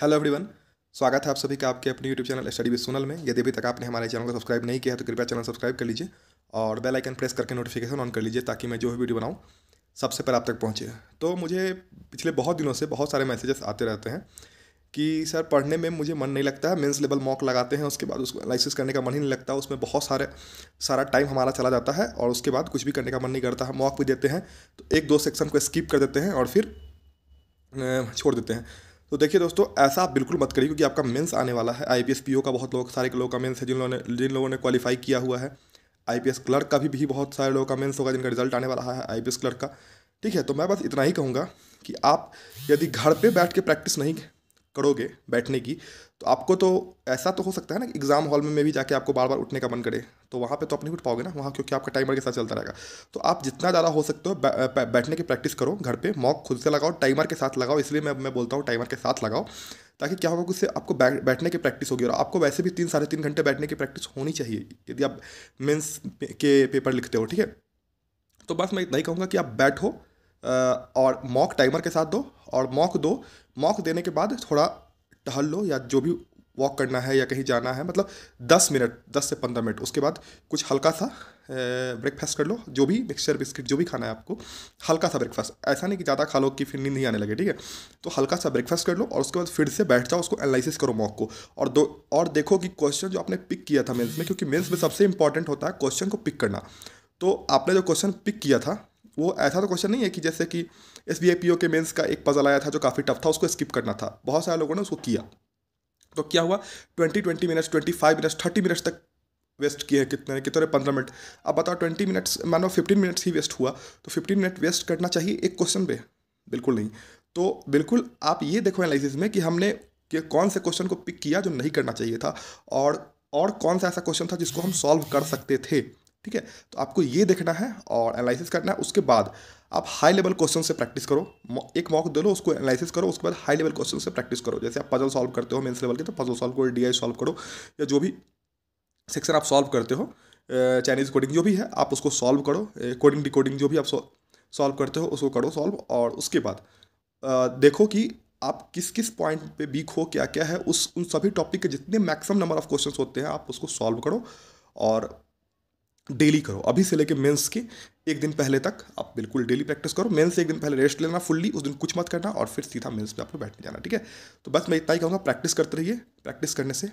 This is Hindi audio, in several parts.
हेलो एवरीवन स्वागत है आप सभी का आपके अपने YouTube channel study with Sonal में यदि अभी तक आपने हमारे चैनल को सब्सक्राइब नहीं किया है तो कृपया चैनल सब्सक्राइब कर लीजिए और बेल आइकन प्रेस करके नोटिफिकेशन ऑन कर लीजिए ताकि मैं जो भी वीडियो बनाऊँ सबसे पहले आप तक पहुँचे तो मुझे पिछले बहुत दिनों से बहुत सारे मैसेजेस आते रहते हैं कि सर पढ़ने में मुझे मन नहीं लगता है मेन्स लेवल मॉक लगाते हैं उसके बाद उसको एनालिसिस करने का मन ही नहीं लगता उसमें बहुत सारे सारा टाइम हमारा चला जाता है और उसके बाद कुछ भी करने का मन नहीं करता है मॉक भी देते हैं तो एक दो सेक्शन को स्किप कर देते हैं और फिर छोड़ देते हैं तो देखिए दोस्तों ऐसा आप बिल्कुल मत करिए क्योंकि आपका मेंस आने वाला है आई पी का बहुत लोग सारे लोगों का मेंस है जिन लोगों ने जिन लोगों ने क्वालिफाई किया हुआ है आई क्लर्क का भी, भी बहुत सारे लोगों का मेंस होगा जिनका रिजल्ट आने वाला है आई क्लर्क का ठीक है तो मैं बस इतना ही कहूँगा कि आप यदि घर पर बैठ के प्रैक्टिस नहीं करोगे बैठने की तो आपको तो ऐसा तो हो सकता है ना एग्ज़ाम हॉल में भी जाके आपको बार बार उठने का मन करे तो वहाँ पे तो आप नहीं उठ पाओगे ना वहाँ क्योंकि आपका टाइमर के साथ चलता रहेगा तो आप जितना ज़्यादा हो सकते हो बैठने की प्रैक्टिस करो घर पे मॉक खुद से लगाओ टाइमर के साथ लगाओ इसलिए मैं मैं बोलता हूँ टाइमर के साथ लगाओ ताकि क्या होगा उससे आपको बैठने की प्रैक्टिस होगी और आपको वैसे भी तीन साढ़े तीन घंटे बैठने की प्रैक्टिस होनी चाहिए यदि आप मेन्स के पेपर लिखते हो ठीक है तो बस मैं इतना ही कहूँगा कि आप बैठो और मॉक टाइमर के साथ दो और मॉक दो मॉक देने के बाद थोड़ा टहल लो या जो भी वॉक करना है या कहीं जाना है मतलब दस मिनट दस से पंद्रह मिनट उसके बाद कुछ हल्का सा ब्रेकफास्ट कर लो जो भी मिक्सचर बिस्किट जो भी खाना है आपको हल्का सा ब्रेकफास्ट ऐसा नहीं कि ज़्यादा खा लो कि फिर नींद नहीं आने लगे ठीक है तो हल्का सा ब्रेकफास्ट कर लो और उसके बाद फिर से बैठ जाओ उसको एनालिसिस करो मॉक को और दो और देखो कि क्वेश्चन जो आपने पिक किया था मेन्स में क्योंकि मेन्स में सबसे इंपॉर्टेंट होता है क्वेश्चन को पिक करना तो आपने जो क्वेश्चन पिक किया था वो ऐसा तो क्वेश्चन नहीं है कि जैसे कि S B I P O के मेन्स का एक पजल आया था जो काफ़ी टफ था उसको स्किप करना था बहुत सारे लोगों ने उसको किया तो क्या हुआ twenty twenty minutes twenty five minutes thirty minutes तक वेस्ट किए हैं कितने कितने पंद्रह मिनट अब बताओ ट्वेंटी मिनट्स मानो फिफ्टीन मिनट्स ही वेस्ट हुआ तो फिफ्टीन मिनट वेस्ट करना चाहिए एक क्वेश्चन पे बिल्कुल नहीं तो बिल्कुल आप ये देखो एनालिसिस में कि हमने कि कौन से क्वेश्चन को पिक किया जो नहीं करना चाहिए था और और कौन सा ऐसा क्वेश्चन था जिसको हम सॉल्व कर सकते थे ठीक है तो आपको ये देखना है और एनालिसिस करना है उसके बाद आप हाई लेवल क्वेश्चन से प्रैक्टिस करो एक मॉक दे लो उसको एनालिसिस करो उसके बाद हाई लेवल क्वेश्चन से प्रैक्टिस करो जैसे आप पजल सॉल्व करते हो मेन्स लेवल के तो पजल सॉल्व करो डी सॉल्व करो या जो भी सेक्शन आप सॉल्व करते हो चाइनीज़ कोडिंग जो भी है आप उसको सॉल्व करो कोडिंग डिकोडिंग जो भी आप सॉल्व करते हो उसको करो सॉल्व और उसके बाद देखो कि आप किस किस पॉइंट पे वीक हो क्या क्या है उस उन सभी टॉपिक के जितने मैक्सिमम नंबर ऑफ क्वेश्चंस होते हैं आप उसको सॉल्व करो और डेली करो अभी से लेके मेंस के एक दिन पहले तक आप बिल्कुल डेली प्रैक्टिस करो मेंस से एक दिन पहले रेस्ट लेना फुल्ली उस दिन कुछ मत करना और फिर सीधा मेंस पे आपको बैठने जाना ठीक है तो बस मैं इतना ही कहूँगा प्रैक्टिस करते रहिए प्रैक्टिस करने से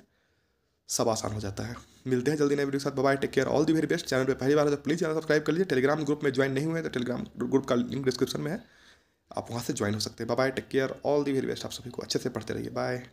सब आसान हो जाता है मिलते हैं जल्दी नए वीडियो के साथ bye take care all the very best channel पर पहली बार है तो प्लीज़ चैनल सब्सक्राइब कर लीजिए टेलीग्राम ग्रुप में ज्वाइन नहीं हुए तो टेलीग्राम ग्रुप का लिंक डिस्क्रिप्शन में है आप वहाँ से ज्वाइन हो सकते हैं bye take care all the very best आप सभी को अच्छे से पढ़ते रहिए बाय